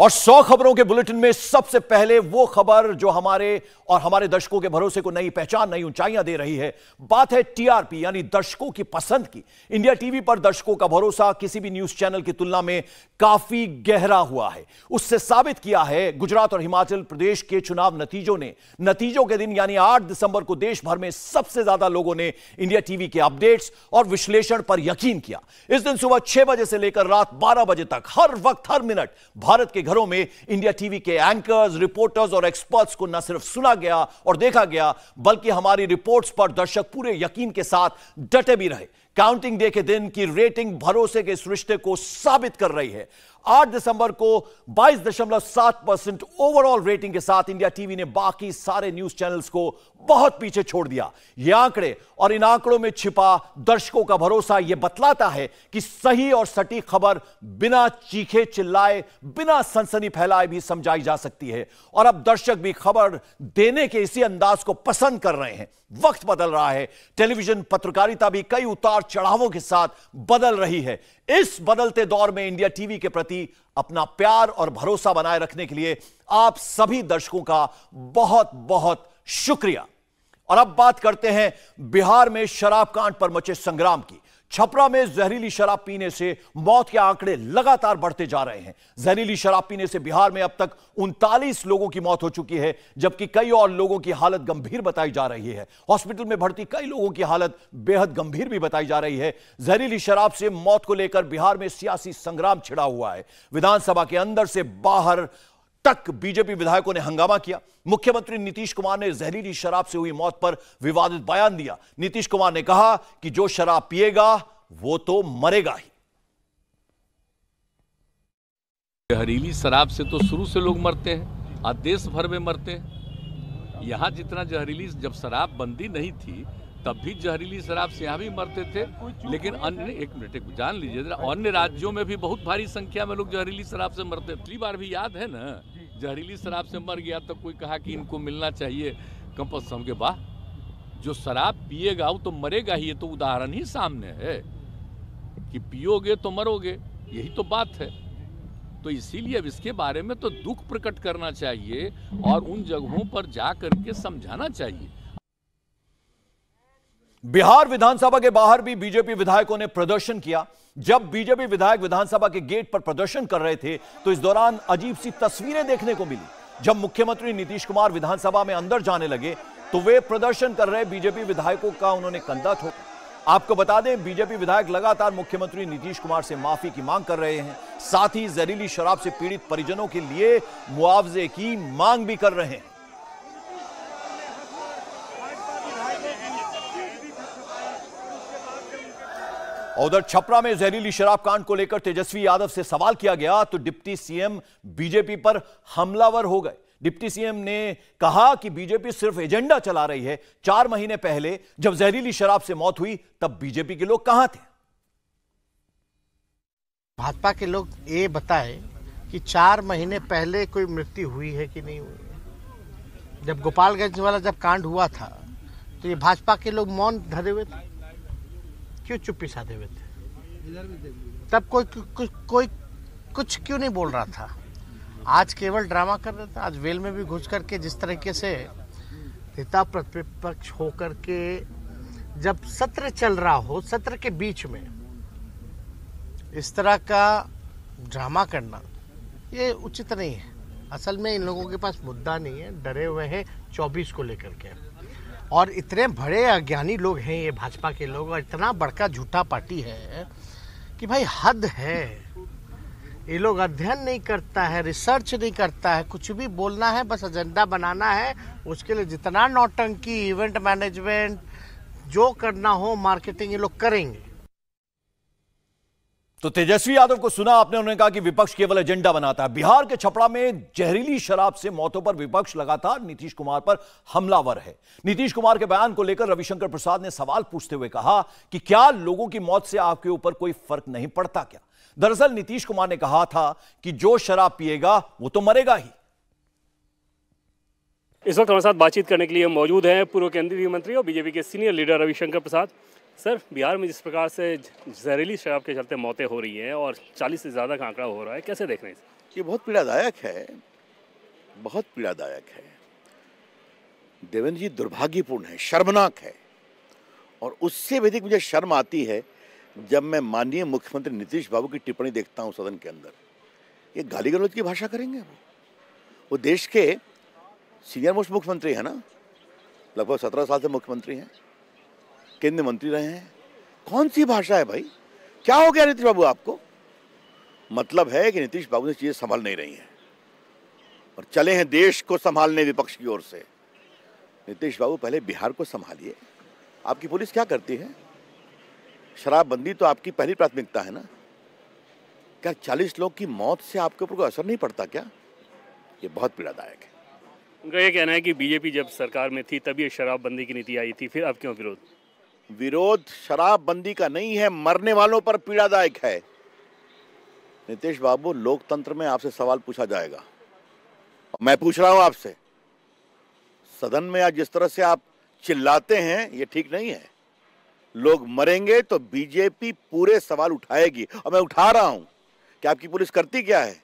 और सौ खबरों के बुलेटिन में सबसे पहले वो खबर जो हमारे और हमारे दर्शकों के भरोसे को नई पहचान नई ऊंचाइयां दे रही है बात है टीआरपी यानी दर्शकों की पसंद की इंडिया टीवी पर दर्शकों का भरोसा किसी भी न्यूज चैनल की तुलना में काफी गहरा हुआ है उससे साबित किया है गुजरात और हिमाचल प्रदेश के चुनाव नतीजों ने नतीजों के दिन यानी आठ दिसंबर को देश भर में सबसे ज्यादा लोगों ने इंडिया टीवी के अपडेट्स और विश्लेषण पर यकीन किया इस दिन सुबह छह बजे से लेकर रात बारह बजे तक हर वक्त हर मिनट भारत के घरों में इंडिया टीवी के एंकर्स रिपोर्टर्स और एक्सपर्ट्स को न सिर्फ सुना गया और देखा गया बल्कि हमारी रिपोर्ट्स पर दर्शक पूरे यकीन के साथ डटे भी रहे काउंटिंग डे के दिन की रेटिंग भरोसे के इस रिश्ते को साबित कर रही है 8 दिसंबर को 22.7 परसेंट ओवरऑल रेटिंग के साथ इंडिया टीवी ने बाकी सारे न्यूज चैनल्स को बहुत पीछे छोड़ दिया ये आंकड़े और इन आंकड़ों में छिपा दर्शकों का भरोसा यह बतलाता है कि सही और सटीक खबर बिना चीखे चिल्लाए बिना सनसनी फैलाए भी समझाई जा सकती है और अब दर्शक भी खबर देने के इसी अंदाज को पसंद कर रहे हैं वक्त बदल रहा है टेलीविजन पत्रकारिता भी कई उतार चढ़ावों के साथ बदल रही है इस बदलते दौर में इंडिया टीवी के प्रति अपना प्यार और भरोसा बनाए रखने के लिए आप सभी दर्शकों का बहुत बहुत शुक्रिया और अब बात करते हैं बिहार में शराब कांड पर मचे संग्राम की छपरा में जहरीली शराब पीने से मौत के आंकड़े लगातार बढ़ते जा रहे हैं जहरीली शराब पीने से बिहार में अब तक उनतालीस लोगों की मौत हो चुकी है जबकि कई और लोगों की हालत गंभीर बताई जा रही है हॉस्पिटल में भर्ती कई लोगों की हालत बेहद गंभीर भी बताई जा रही है जहरीली शराब से मौत को लेकर बिहार में सियासी संग्राम छिड़ा हुआ है विधानसभा के अंदर से बाहर तक बीजेपी विधायकों ने हंगामा किया मुख्यमंत्री नीतीश कुमार ने जहरीली शराब से हुई मौत पर विवादित बयान दिया नीतीश कुमार ने कहा कि जो शराब पिएगा वो तो मरेगा ही जहरीली शराब से तो शुरू से लोग मरते हैं आज देश भर में मरते हैं यहां जितना जहरीली जब शराब बंदी नहीं थी तब भी जहरीली शराब से यहाँ भी मरते थे लेकिन अन्य एक मिनट एक जान लीजिए जरा अन्य राज्यों में भी बहुत भारी संख्या में लोग जहरीली शराब से मरते पिछली बार भी याद है ना जहरीली शराब से मर गया तो कोई कहा कि इनको मिलना चाहिए कंपस हम के बाह जो शराब पिएगा वो तो मरेगा ही ये तो उदाहरण ही सामने है कि पियोगे तो मरोगे यही तो बात है तो इसीलिए अब इसके बारे में तो दुख प्रकट करना चाहिए और उन जगहों पर जा करके समझाना चाहिए बिहार विधानसभा के बाहर भी बीजेपी विधायकों ने प्रदर्शन किया जब बीजेपी विधायक विधानसभा के गेट पर प्रदर्शन कर रहे थे तो इस दौरान अजीब सी तस्वीरें देखने को मिली जब मुख्यमंत्री नीतीश कुमार विधानसभा में अंदर जाने लगे तो वे प्रदर्शन कर रहे बीजेपी विधायकों का उन्होंने कंधा ठोका आपको बता दें बीजेपी विधायक लगातार मुख्यमंत्री नीतीश कुमार से माफी की मांग कर रहे हैं साथ ही जहरीली शराब से पीड़ित परिजनों के लिए मुआवजे की मांग भी कर रहे हैं उधर छपरा में जहरीली शराब कांड को लेकर तेजस्वी यादव से सवाल किया गया तो डिप्टी सीएम बीजेपी पर हमलावर हो गए डिप्टी सीएम ने कहा कि बीजेपी सिर्फ एजेंडा चला रही है चार महीने पहले जब जहरीली शराब से मौत हुई तब बीजेपी के लोग कहां थे भाजपा के लोग ये बताए कि चार महीने पहले कोई मृत्यु हुई है कि नहीं हुई जब गोपालगंज वाला जब कांड हुआ था तो ये भाजपा के लोग मौन धरे हुए थे क्यों चुप्पी साधे हुए थे तब कोई कुछ कोई कुछ क्यों नहीं बोल रहा था आज केवल ड्रामा कर रहे थे आज वेल में भी घुस करके जिस तरीके से नेता प्रतिपक्ष होकर के जब सत्र चल रहा हो सत्र के बीच में इस तरह का ड्रामा करना ये उचित नहीं है असल में इन लोगों के पास मुद्दा नहीं है डरे हुए हैं चौबीस को लेकर के और इतने बड़े अज्ञानी लोग हैं ये भाजपा के लोग और इतना बड़का झूठा पार्टी है कि भाई हद है ये लोग अध्ययन नहीं करता है रिसर्च नहीं करता है कुछ भी बोलना है बस एजेंडा बनाना है उसके लिए जितना नौटंकी इवेंट मैनेजमेंट जो करना हो मार्केटिंग ये लोग करेंगे तो तेजस्वी यादव को सुना आपने उन्होंने कहा कि विपक्ष केवल एजेंडा बनाता है बिहार के छपड़ा में जहरीली शराब से मौतों पर विपक्ष लगातार नीतीश कुमार पर हमलावर है नीतीश कुमार के बयान को लेकर रविशंकर प्रसाद ने सवाल पूछते हुए कहा कि क्या लोगों की मौत से आपके ऊपर कोई फर्क नहीं पड़ता क्या दरअसल नीतीश कुमार ने कहा था कि जो शराब पिएगा वो तो मरेगा ही इस वक्त हमारे साथ बातचीत करने के लिए मौजूद हैं पूर्व केंद्रीय मंत्री और बीजेपी के senior leader Ravishankar Prasad sir Bihar में जिस प्रकार से जहरीली शराब के चलते मौतें हो रही हैं और 40 से ज़्यादा का आंकड़ा हो रहा है कैसे देख रहे हैं ये बहुत पीड़ादायक है बहुत पीड़ादायक है देवेंद्र जी दुर्भाग्यपूर्ण है शर्मनाक है और उससे भी अधिक मुझे शर्म आती है जब मैं माननीय मुख्यमंत्री नीतीश बाबू की टिप्पणी देखता हूँ सदन के अंदर ये गाली गलौज की भाषा करेंगे वो वो देश के सीनियर मोस्ट मुख्यमंत्री है ना लगभग सत्रह साल से मुख्यमंत्री हैं केंद्रीय मंत्री रहे हैं कौन सी भाषा है भाई क्या हो गया नीतीश बाबू आपको मतलब है कि नीतीश बाबू ने चीज़ें संभाल नहीं रही हैं और चले हैं देश को संभालने विपक्ष की ओर से नीतीश बाबू पहले बिहार को संभालिए आपकी पुलिस क्या करती है शराबबंदी तो आपकी पहली प्राथमिकता है ना क्या चालीस लोग की मौत से आपके ऊपर कोई असर नहीं पड़ता क्या ये बहुत पीड़ादायक है उनका ये कहना है कि बीजेपी जब सरकार में थी तभी शराबबंदी की नीति आई थी फिर अब क्यों विरोध विरोध शराबबंदी का नहीं है मरने वालों पर पीड़ादायक है नीतीश बाबू लोकतंत्र में आपसे सवाल पूछा जाएगा मैं पूछ रहा हूं आपसे सदन में आज जिस तरह से आप चिल्लाते हैं ये ठीक नहीं है लोग मरेंगे तो बीजेपी पूरे सवाल उठाएगी और मैं उठा रहा हूं कि आपकी पुलिस करती क्या है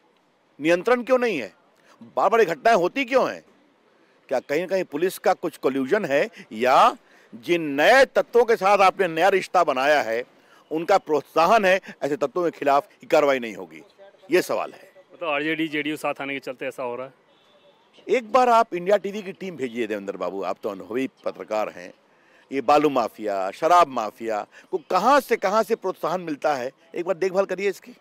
नियंत्रण क्यों नहीं है बार बड़ी घटनाएं होती क्यों हैं क्या कहीं ना कहीं पुलिस का कुछ कोल्यूजन है या जिन नए तत्वों के साथ आपने नया रिश्ता बनाया है उनका प्रोत्साहन है ऐसे तत्वों के खिलाफ कार्रवाई नहीं होगी ये सवाल है मतलब आरजेडी जेडीयू साथ आने के चलते ऐसा हो रहा है एक बार आप इंडिया टीवी की टीम भेजिए देवेंद्र बाबू आप तो अनुभवी पत्रकार हैं ये बालू माफिया शराब माफिया को कहाँ से कहाँ से प्रोत्साहन मिलता है एक बार देखभाल करिए इसकी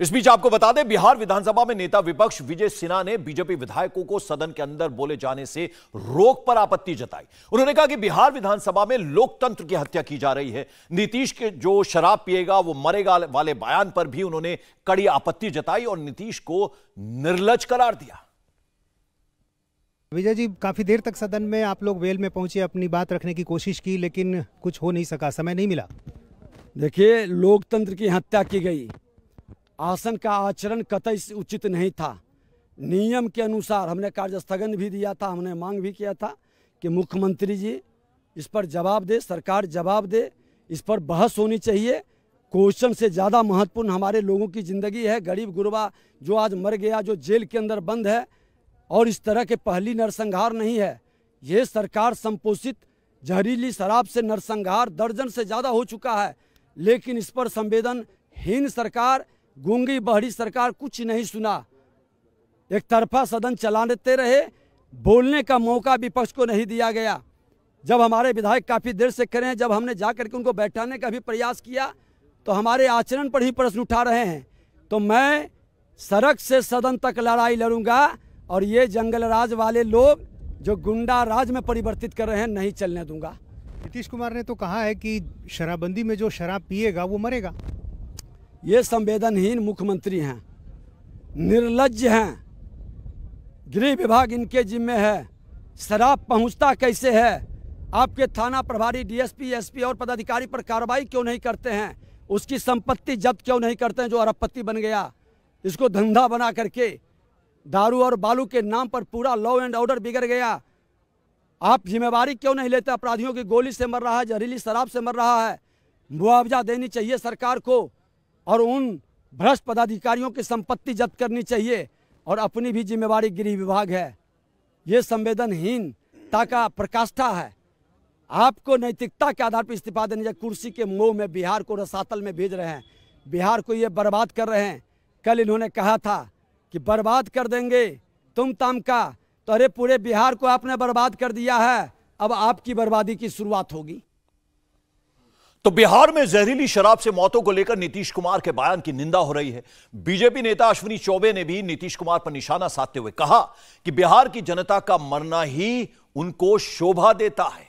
इस बीच आपको बता दें बिहार विधानसभा में नेता विपक्ष विजय सिन्हा ने बीजेपी विधायकों को सदन के अंदर बोले जाने से रोक पर आपत्ति जताई उन्होंने कहा कि बिहार विधानसभा में लोकतंत्र की हत्या की जा रही है नीतीश के जो शराब पिएगा वो मरेगा वाले बयान पर भी उन्होंने कड़ी आपत्ति जताई और नीतीश को निर्लज करार दिया विजय जी काफ़ी देर तक सदन में आप लोग वेल में पहुंचे अपनी बात रखने की कोशिश की लेकिन कुछ हो नहीं सका समय नहीं मिला देखिए लोकतंत्र की हत्या की गई आसन का आचरण कतई उचित नहीं था नियम के अनुसार हमने कार्य स्थगन भी दिया था हमने मांग भी किया था कि मुख्यमंत्री जी इस पर जवाब दे सरकार जवाब दे इस पर बहस होनी चाहिए क्वेश्चन से ज़्यादा महत्वपूर्ण हमारे लोगों की ज़िंदगी है गरीब गुरबा जो आज मर गया जो जेल के अंदर बंद है और इस तरह के पहली नरसंहार नहीं है ये सरकार संपोषित जहरीली शराब से नरसंहार दर्जन से ज़्यादा हो चुका है लेकिन इस पर संवेदनहीन सरकार गूंगी बहरी सरकार कुछ नहीं सुना एक तरफा सदन चला देते रहे बोलने का मौका विपक्ष को नहीं दिया गया जब हमारे विधायक काफ़ी देर से करे हैं जब हमने जा करके उनको बैठाने का भी प्रयास किया तो हमारे आचरण पर ही प्रश्न उठा रहे हैं तो मैं सड़क से सदन तक लड़ाई लड़ूंगा और ये जंगलराज वाले लोग जो गुंडा राज में परिवर्तित कर रहे हैं नहीं चलने दूंगा नीतीश कुमार ने तो कहा है कि शराबबंदी में जो शराब पिएगा वो मरेगा ये संवेदनहीन मुख्यमंत्री हैं निर्लज हैं गृह विभाग इनके जिम्मे है शराब पहुंचता कैसे है आपके थाना प्रभारी डीएसपी एसपी और पदाधिकारी पर कार्रवाई क्यों नहीं करते हैं उसकी संपत्ति जब्त क्यों नहीं करते हैं जो अरबपति बन गया इसको धंधा बना करके दारू और बालू के नाम पर पूरा लॉ एंड ऑर्डर बिगड़ गया आप जिम्मेवारी क्यों नहीं लेते अपराधियों की गोली से मर रहा है जहरीली शराब से मर रहा है मुआवजा देनी चाहिए सरकार को और उन भ्रष्ट पदाधिकारियों की संपत्ति जब्त करनी चाहिए और अपनी भी जिम्मेवारी गृह विभाग है ये संवेदनहीनता का प्रकाष्ठा है आपको नैतिकता के आधार पर इस्तीफा देने कुर्सी के मोह में बिहार को रसातल में भेज रहे हैं बिहार को ये बर्बाद कर रहे हैं कल इन्होंने कहा था कि बर्बाद कर देंगे तुम ताम का तो अरे पूरे बिहार को आपने बर्बाद कर दिया है अब आपकी बर्बादी की शुरुआत होगी तो बिहार में जहरीली शराब से मौतों को लेकर नीतीश कुमार के बयान की निंदा हो रही है बीजेपी नेता अश्विनी चौबे ने भी नीतीश कुमार पर निशाना साधते हुए कहा कि बिहार की जनता का मरना ही उनको शोभा देता है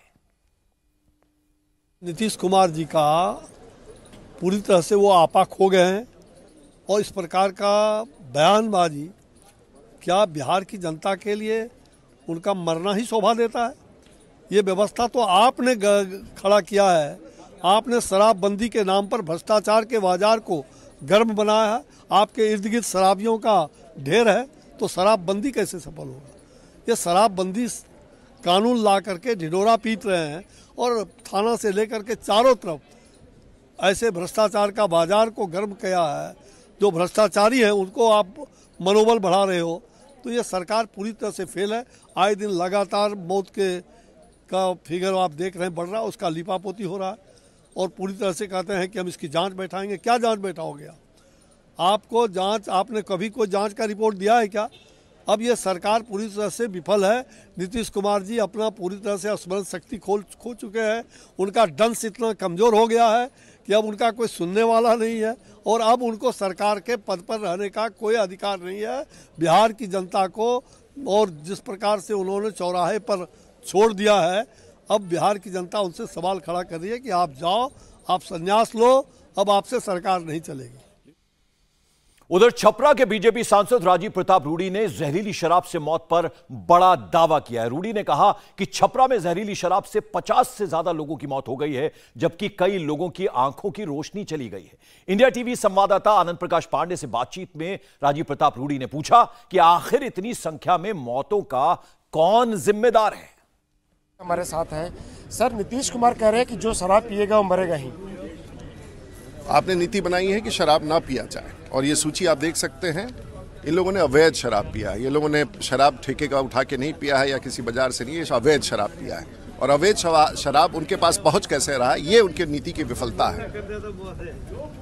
नीतीश कुमार जी का पूरी तरह से वो आपा खो गए हैं और इस प्रकार का बयानबाजी क्या बिहार की जनता के लिए उनका मरना ही शोभा देता है ये व्यवस्था तो आपने खड़ा किया है आपने शराबबंदी के नाम पर भ्रष्टाचार के बाजार को गर्म बनाया है आपके इर्द गिर्द शराबियों का ढेर है तो शराबबंदी कैसे सफल होगा ये शराबबंदी कानून ला करके ढिडोरा पीट रहे हैं और थाना से लेकर के चारों तरफ ऐसे भ्रष्टाचार का बाजार को गर्म किया है जो भ्रष्टाचारी हैं उनको आप मनोबल बढ़ा रहे हो तो ये सरकार पूरी तरह से फेल है आए दिन लगातार मौत के का फिगर आप देख रहे हैं बढ़ रहा है उसका लिपापोती हो रहा है और पूरी तरह से कहते हैं कि हम इसकी जांच बैठाएंगे क्या जांच बैठाओगे आपको जांच आपने कभी कोई जांच का रिपोर्ट दिया है क्या अब ये सरकार पूरी तरह से विफल है नीतीश कुमार जी अपना पूरी तरह से स्मरण शक्ति खोल खो चुके हैं उनका डंस इतना कमज़ोर हो गया है कि अब उनका कोई सुनने वाला नहीं है और अब उनको सरकार के पद पर रहने का कोई अधिकार नहीं है बिहार की जनता को और जिस प्रकार से उन्होंने चौराहे पर छोड़ दिया है अब बिहार की जनता उनसे सवाल खड़ा कर रही है कि आप जाओ आप संन्यास लो अब आपसे सरकार नहीं चलेगी उधर छपरा के बीजेपी सांसद राजीव प्रताप रूडी ने जहरीली शराब से मौत पर बड़ा दावा किया है रूडी ने कहा कि छपरा में जहरीली शराब से 50 से ज्यादा लोगों की मौत हो गई है जबकि कई लोगों की आंखों की रोशनी चली गई है इंडिया टीवी संवाददाता आनंद प्रकाश पांडे से बातचीत में राजीव प्रताप रूडी ने पूछा कि आखिर इतनी संख्या में मौतों का कौन जिम्मेदार है हमारे साथ हैं सर नीतीश कुमार कह रहे हैं कि जो शराब पिएगा वो मरेगा ही आपने नीति बनाई है कि शराब ना पिया जाए और ये सूची आप देख सकते हैं इन लोगों ने अवैध शराब पिया है ये लोगों ने शराब ठेके का उठा के नहीं पिया है या किसी बाजार से नहीं अवैध शराब पिया है और अवैध शराब उनके पास पहुंच कैसे रहा ये उनकी नीति की विफलता है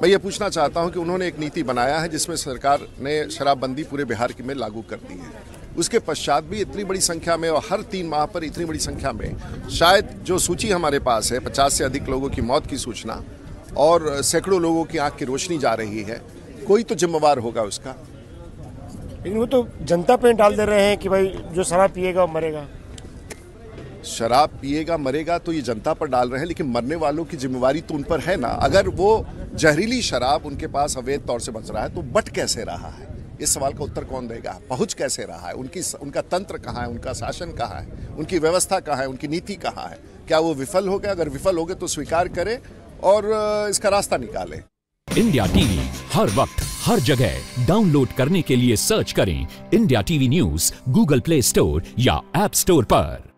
मैं ये पूछना चाहता हूं कि उन्होंने एक नीति बनाया है जिसमें सरकार ने शराबबंदी पूरे बिहार के में लागू कर दी है उसके पश्चात भी इतनी बड़ी संख्या में और हर तीन माह पर इतनी बड़ी संख्या में शायद जो सूची हमारे पास है पचास से अधिक लोगों की मौत की सूचना और सैकड़ों लोगों की आंख की रोशनी जा रही है कोई तो जिम्मेवार होगा उसका लेकिन वो तो जनता पे डाल दे रहे हैं कि भाई जो शराब पिएगा मरेगा शराब पिएगा मरेगा तो ये जनता पर डाल रहे हैं लेकिन मरने वालों की जिम्मेवारी तो उन पर है ना अगर वो जहरीली शराब उनके पास अवैध तौर से बच रहा है तो बट कैसे रहा है इस सवाल का उत्तर कौन देगा पहुंच कैसे रहा है उनकी उनका तंत्र कहाँ है उनका शासन कहाँ है उनकी व्यवस्था कहाँ है उनकी नीति कहाँ है क्या वो विफल हो गए अगर विफल हो गए तो स्वीकार करें और इसका रास्ता निकालें इंडिया टीवी हर वक्त हर जगह डाउनलोड करने के लिए सर्च करें India TV news Google Play Store या एप स्टोर पर